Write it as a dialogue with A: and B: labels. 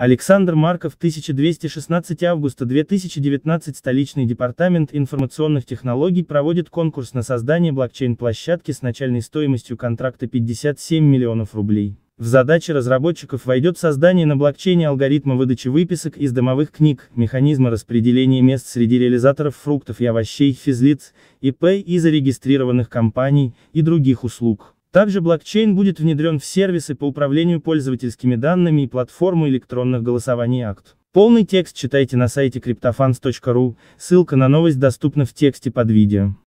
A: Александр Марков, 1216 августа 2019 Столичный департамент информационных технологий проводит конкурс на создание блокчейн-площадки с начальной стоимостью контракта 57 миллионов рублей. В задачи разработчиков войдет создание на блокчейне алгоритма выдачи выписок из домовых книг, механизма распределения мест среди реализаторов фруктов и овощей, физлиц, ИП и зарегистрированных компаний, и других услуг. Также блокчейн будет внедрен в сервисы по управлению пользовательскими данными и платформу электронных голосований акт. Полный текст читайте на сайте cryptofans.ru, ссылка на новость доступна в тексте под видео.